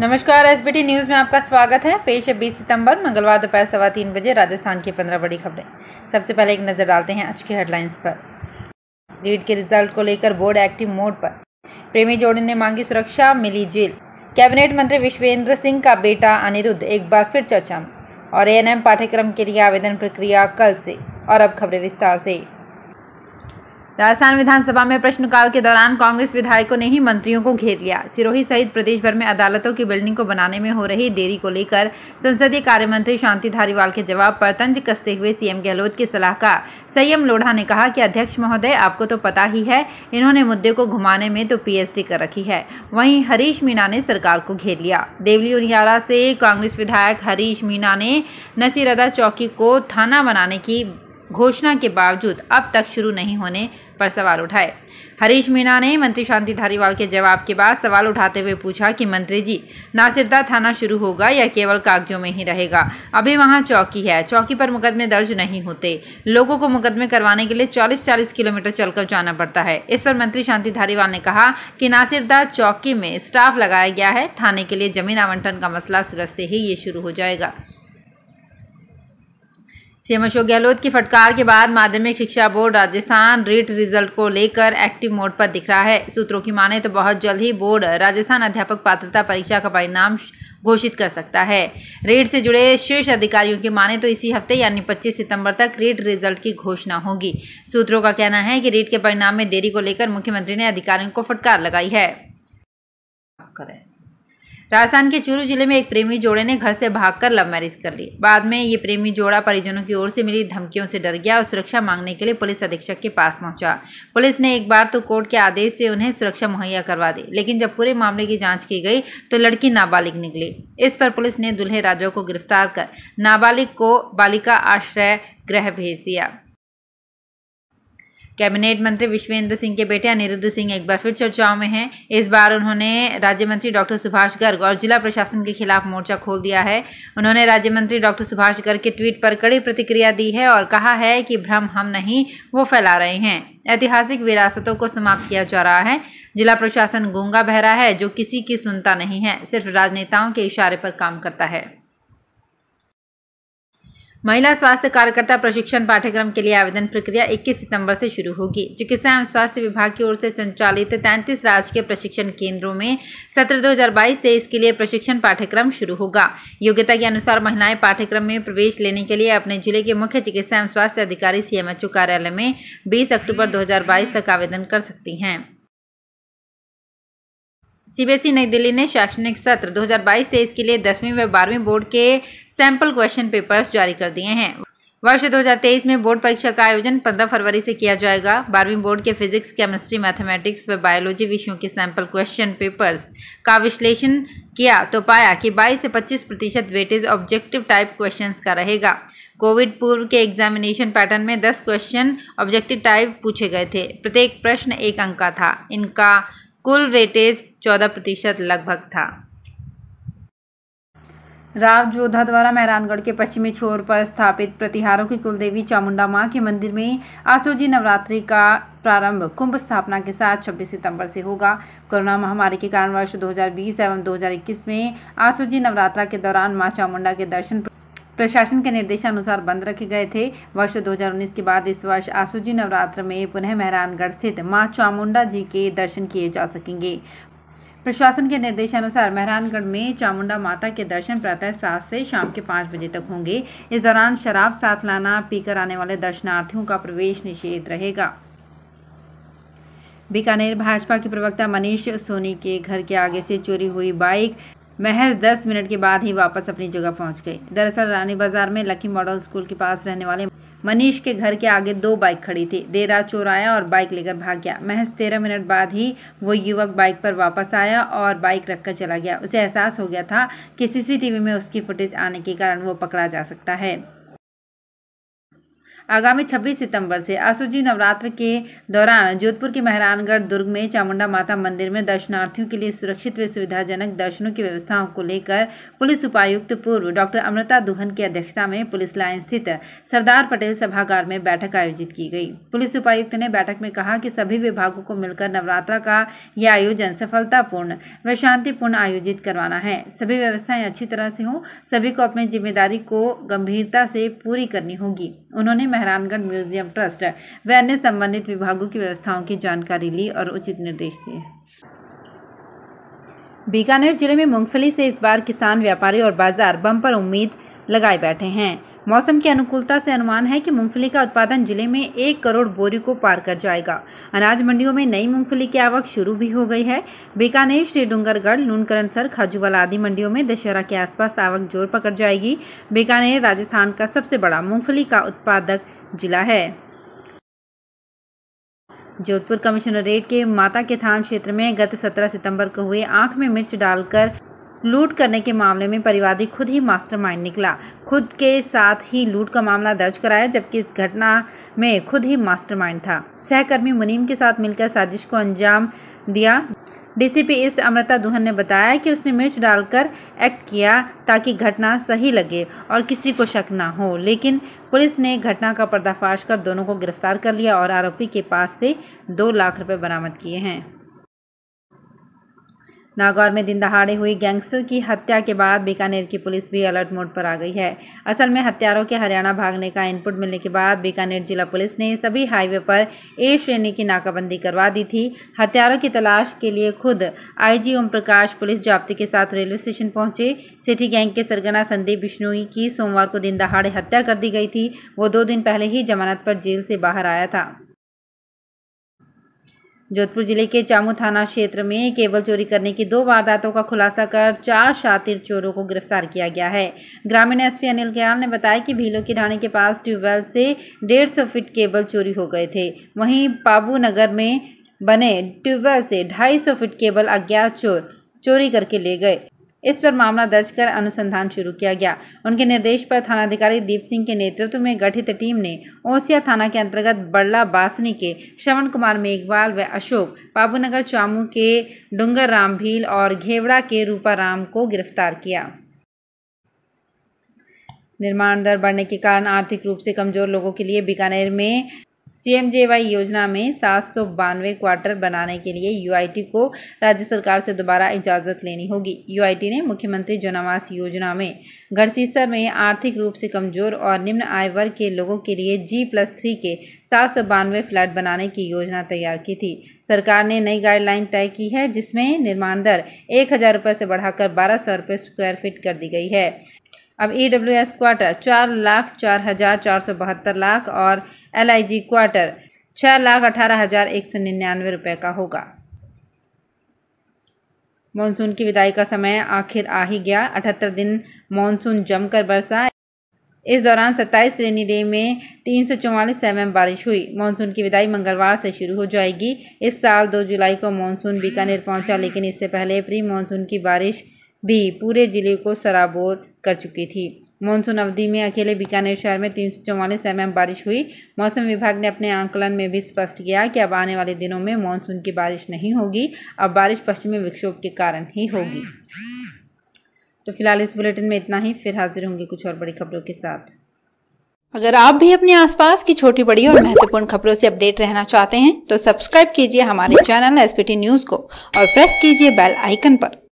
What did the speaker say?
नमस्कार S news में आपका स्वागत है पेश है बीस सितंबर मंगलवार दोपहर सवा तीन बजे राजस्थान की पंद्रह बड़ी खबरें सबसे पहले एक नज़र डालते हैं आज की हेडलाइंस पर रीड के रिजल्ट को लेकर बोर्ड एक्टिव मोड पर प्रेमी जोड़ी ने मांगी सुरक्षा मिली जेल कैबिनेट मंत्री विश्वेंद्र सिंह का बेटा अनिरुद्ध एक बार फिर चर्चा में और ए पाठ्यक्रम के लिए आवेदन प्रक्रिया कल से और अब खबरें विस्तार से राजस्थान विधानसभा में प्रश्नकाल के दौरान कांग्रेस विधायकों ने ही मंत्रियों को घेर लिया सिरोही सहित प्रदेश भर में अदालतों की बिल्डिंग को बनाने में हो रही देरी को लेकर संसदीय कार्य मंत्री शांति धारीवाल के जवाब पर तंज कसते हुए सीएम गहलोत के सलाहकार संयम लोढ़ा ने कहा कि अध्यक्ष महोदय आपको तो पता ही है इन्होंने मुद्दे को घुमाने में तो पी कर रखी है वहीं हरीश मीणा ने सरकार को घेर लिया देवली उनियारा से कांग्रेस विधायक हरीश मीणा ने नसीरदा चौकी को थाना बनाने की घोषणा के बावजूद अब तक शुरू नहीं होने पर सवाल उठाए हरीश मीणा ने मंत्री शांति धारीवाल के जवाब के बाद सवाल उठाते हुए पूछा कि मंत्री जी नासिरदा थाना शुरू होगा या केवल कागजों में ही रहेगा अभी वहाँ चौकी है चौकी पर मुकदमे दर्ज नहीं होते लोगों को मुकदमे करवाने के लिए चालीस चालीस किलोमीटर चलकर जाना पड़ता है इस पर मंत्री शांति धारीवाल ने कहा कि नासिरदा चौकी में स्टाफ लगाया गया है थाने के लिए जमीन आवंटन का मसला सुलझते ही ये शुरू हो जाएगा सीएम अशोक गहलोत की फटकार के बाद माध्यमिक शिक्षा बोर्ड राजस्थान रीट रिजल्ट को लेकर एक्टिव मोड पर दिख रहा है सूत्रों की माने तो बहुत जल्द ही बोर्ड राजस्थान अध्यापक पात्रता परीक्षा का परिणाम घोषित कर सकता है रीट से जुड़े शीर्ष अधिकारियों की माने तो इसी हफ्ते यानी 25 सितंबर तक रीट रिजल्ट की घोषणा होगी सूत्रों का कहना है कि रीट के परिणाम में देरी को लेकर मुख्यमंत्री ने अधिकारियों को फटकार लगाई है करें राजस्थान के चूरू जिले में एक प्रेमी जोड़े ने घर से भागकर लव मैरिज कर ली बाद में ये प्रेमी जोड़ा परिजनों की ओर से मिली धमकियों से डर गया और सुरक्षा मांगने के लिए पुलिस अधीक्षक के पास पहुंचा पुलिस ने एक बार तो कोर्ट के आदेश से उन्हें सुरक्षा मुहैया करवा दी लेकिन जब पूरे मामले की जाँच की गई तो लड़की नाबालिग निकली इस पर पुलिस ने दुल्हे राजा को गिरफ्तार कर नाबालिग को बालिका आश्रय गृह भेज दिया कैबिनेट मंत्री विश्वेंद्र सिंह के बेटे अनिरुद्ध सिंह एक बार फिर चर्चाओं में हैं इस बार उन्होंने राज्य मंत्री डॉक्टर सुभाष गर्ग और जिला प्रशासन के खिलाफ मोर्चा खोल दिया है उन्होंने राज्य मंत्री डॉक्टर सुभाष गर्ग के ट्वीट पर कड़ी प्रतिक्रिया दी है और कहा है कि भ्रम हम नहीं वो फैला रहे हैं ऐतिहासिक विरासतों को समाप्त किया जा रहा है जिला प्रशासन गूंगा बहरा है जो किसी की सुनता नहीं है सिर्फ राजनेताओं के इशारे पर काम करता है महिला स्वास्थ्य कार्यकर्ता प्रशिक्षण पाठ्यक्रम के लिए आवेदन प्रक्रिया 21 सितंबर से शुरू होगी चिकित्सा एवं स्वास्थ्य विभाग की ओर से संचालित तैंतीस राजकीय प्रशिक्षण केंद्रों में सत्र 2022 हजार के लिए प्रशिक्षण पाठ्यक्रम शुरू होगा योग्यता के अनुसार महिलाएं पाठ्यक्रम में प्रवेश लेने के लिए अपने जिले के मुख्य चिकित्सा एवं स्वास्थ्य अधिकारी सीएमएचओ कार्यालय में बीस अक्टूबर दो तक आवेदन कर सकती हैं सीबीएसई नई दिल्ली ने शैक्षणिक सत्र 2022-23 के लिए दसवीं व बारहवीं बोर्ड के सैंपल क्वेश्चन पेपर्स जारी कर दिए हैं वर्ष 2023 में बोर्ड परीक्षा का आयोजन 15 फरवरी से किया जाएगा बारहवीं बोर्ड के फिजिक्स केमिस्ट्री मैथमेटिक्स व बायोलॉजी विषयों के सैंपल क्वेश्चन पेपर्स का विश्लेषण किया तो पाया कि 22 से 25 प्रतिशत वेटेज ऑब्जेक्टिव टाइप क्वेश्चंस का रहेगा कोविड पूर्व के एग्जामिनेशन पैटर्न में 10 क्वेश्चन ऑब्जेक्टिव टाइप पूछे गए थे प्रत्येक प्रश्न एक अंक का था इनका कुल वेटेज चौदह प्रतिशत लगभग था राव जोधा द्वारा मेहरानगढ़ के पश्चिमी छोर पर स्थापित प्रतिहारों की कुलदेवी चामुंडा मां के मंदिर में आसोजी नवरात्रि का प्रारंभ कुंभ स्थापना के साथ 26 सितंबर से होगा कोरोना महामारी के कारण वर्ष 2020 एवं 2021 में आसोजी नवरात्रा के दौरान मां चामुंडा के दर्शन प्रशासन के निर्देशानुसार बंद रखे गए थे वर्ष 2019 के बाद इस वर्ष आसूजी नवरात्र में पुनः मेहरानगढ़ स्थित माँ चामुंडा जी के दर्शन किए जा सकेंगे प्रशासन के निर्देशानुसार मेहरानगढ़ में चामुंडा माता के दर्शन प्रातः सात से शाम के पाँच बजे तक होंगे इस दौरान शराब साथ लाना पीकर आने वाले दर्शनार्थियों का प्रवेश निषेध रहेगा बीकानेर भाजपा के प्रवक्ता मनीष सोनी के घर के आगे से चोरी हुई बाइक महज दस मिनट के बाद ही वापस अपनी जगह पहुंच गई दरअसल रानी बाजार में लकी मॉडल स्कूल के पास रहने वाले मनीष के घर के आगे दो बाइक खड़ी थी देर रात चोर आया और बाइक लेकर भाग गया महज तेरह मिनट बाद ही वो युवक बाइक पर वापस आया और बाइक रखकर चला गया उसे एहसास हो गया था कि सीसीटीवी में उसकी फुटेज आने के कारण वो पकड़ा जा सकता है आगामी 26 सितंबर से आसुजी नवरात्र के दौरान जोधपुर के मेहरानगढ़ दुर्ग में चामुंडा माता मंदिर में दर्शनार्थियों के लिए सुरक्षित व सुविधाजनक दर्शनों की व्यवस्थाओं को लेकर पुलिस उपायुक्त पूर्व डॉक्टर अमृता दुहन की अध्यक्षता में पुलिस लाइन स्थित सरदार पटेल सभागार में बैठक आयोजित की गई पुलिस उपायुक्त ने बैठक में कहा कि सभी विभागों को मिलकर नवरात्रा का यह आयोजन सफलतापूर्ण व शांतिपूर्ण आयोजित करवाना है सभी व्यवस्थाएं अच्छी तरह से हों सभी को अपनी जिम्मेदारी को गंभीरता से पूरी करनी होगी उन्होंने मेहरानगढ़ म्यूजियम ट्रस्ट व अन्य संबंधित विभागों की व्यवस्थाओं की जानकारी ली और उचित निर्देश दिए बीकानेर जिले में मूंगफली से इस बार किसान व्यापारी और बाजार बम पर उम्मीद लगाए बैठे हैं मौसम की अनुकूलता से अनुमान है कि मूंगफली का उत्पादन जिले में एक करोड़ बोरी को पार कर जाएगा अनाज मंडियों में नई मूंगफली की आवक शुरू भी हो गई है बीकानेर श्री डूंगरगढ़ लूनकरणसर खाजूवाला आदि मंडियों में दशहरा के आसपास आवक जोर पकड़ जाएगी बीकानेर राजस्थान का सबसे बड़ा मूंगफली का उत्पादक जिला है जोधपुर कमिश्नरेट के माता के थान क्षेत्र में गत 17 सितंबर को हुए आंख में मिर्च डालकर लूट करने के मामले में परिवादी खुद ही मास्टरमाइंड निकला खुद के साथ ही लूट का मामला दर्ज कराया जबकि इस घटना में खुद ही मास्टरमाइंड था सहकर्मी मुनीम के साथ मिलकर साजिश को अंजाम दिया डीसीपी ईस्ट अमृता दुहन ने बताया कि उसने मिर्च डालकर एक्ट किया ताकि घटना सही लगे और किसी को शक ना हो लेकिन पुलिस ने घटना का पर्दाफाश कर दोनों को गिरफ्तार कर लिया और आरोपी के पास से दो लाख रुपए बरामद किए हैं नागौर में दिन दहाड़े हुई गैंगस्टर की हत्या के बाद बीकानेर की पुलिस भी अलर्ट मोड पर आ गई है असल में हत्यारों के हरियाणा भागने का इनपुट मिलने के बाद बीकानेर जिला पुलिस ने सभी हाईवे पर ए श्रेणी की नाकाबंदी करवा दी थी हत्यारों की तलाश के लिए खुद आईजी ओम प्रकाश पुलिस जाब्ते के साथ रेलवे स्टेशन पहुंचे सिटी गैंग के सरगना संदीप बिश्नोई की सोमवार को दिन दहाड़े हत्या कर दी गई थी वो दो दिन पहले ही जमानत पर जेल से बाहर आया था जोधपुर जिले के चामू थाना क्षेत्र में केबल चोरी करने की दो वारदातों का खुलासा कर चार शातिर चोरों को गिरफ्तार किया गया है ग्रामीण एसपी अनिल गयाल ने बताया कि भीलो की ढाणी के पास ट्यूबवेल से डेढ़ सौ फीट केबल चोरी हो गए थे वहीं पाबू नगर में बने ट्यूबवेल से ढाई सौ फीट केबल अज्ञात चोर चोरी करके ले गए इस पर मामला दर्ज कर अनुसंधान शुरू किया गया उनके निर्देश पर थानाधिकारी दीप सिंह के नेतृत्व में गठित टीम ने ओसिया थाना के अंतर्गत बड़ला बासनी के श्रवण कुमार मेघवाल व अशोक बाबूनगर चामू के डूंगर राम भील और घेवड़ा के रूपाराम को गिरफ्तार किया निर्माण दर बढ़ने के कारण आर्थिक रूप से कमजोर लोगों के लिए बीकानेर में सीएमजेवाई योजना में सात सौ बानवे क्वार्टर बनाने के लिए यूआईटी को राज्य सरकार से दोबारा इजाजत लेनी होगी यूआईटी ने मुख्यमंत्री जनवास योजना में गढ़सीसर में आर्थिक रूप से कमजोर और निम्न आय वर्ग के लोगों के लिए जी प्लस थ्री के सात सौ बानवे फ्लैट बनाने की योजना तैयार की थी सरकार ने नई गाइडलाइन तय की है जिसमें निर्माण दर एक हज़ार रुपये से बढ़ाकर बारह सौ रुपये स्क्वायर फीट कर दी गई है अब ई डब्ल्यू एस क्वार्टर चार लाख चार हज़ार चार सौ बहत्तर लाख और एल आई जी क्वार्टर छः लाख अठारह हज़ार एक सौ निन्यानवे रुपये का होगा मानसून की विदाई का समय आखिर आ ही गया अठहत्तर दिन मानसून जमकर बरसा इस दौरान सत्ताईस रेनी डे में तीन सौ चौवालीस एम बारिश हुई मानसून की विदाई मंगलवार से शुरू हो जाएगी इस साल दो जुलाई को मानसून बीकानेर पहुंचा लेकिन इससे पहले प्री मानसून की बारिश भी पूरे जिले को सराबोर कर चुकी थी मानसून अवधि में अकेले बीकानेर शहर में तीन सौ चौवालीस एम बारिश हुई मौसम विभाग ने अपने आंकलन में भी स्पष्ट किया कि अब आने वाले दिनों में मानसून की बारिश नहीं होगी अब बारिश पश्चिमी विक्षोभ के कारण ही होगी तो फिलहाल इस बुलेटिन में इतना ही फिर हाजिर होंगे कुछ और बड़ी खबरों के साथ अगर आप भी अपने आसपास की छोटी बड़ी और महत्वपूर्ण खबरों से अपडेट रहना चाहते हैं तो सब्सक्राइब कीजिए हमारे चैनल एस न्यूज़ को और प्रेस कीजिए बेल आइकन पर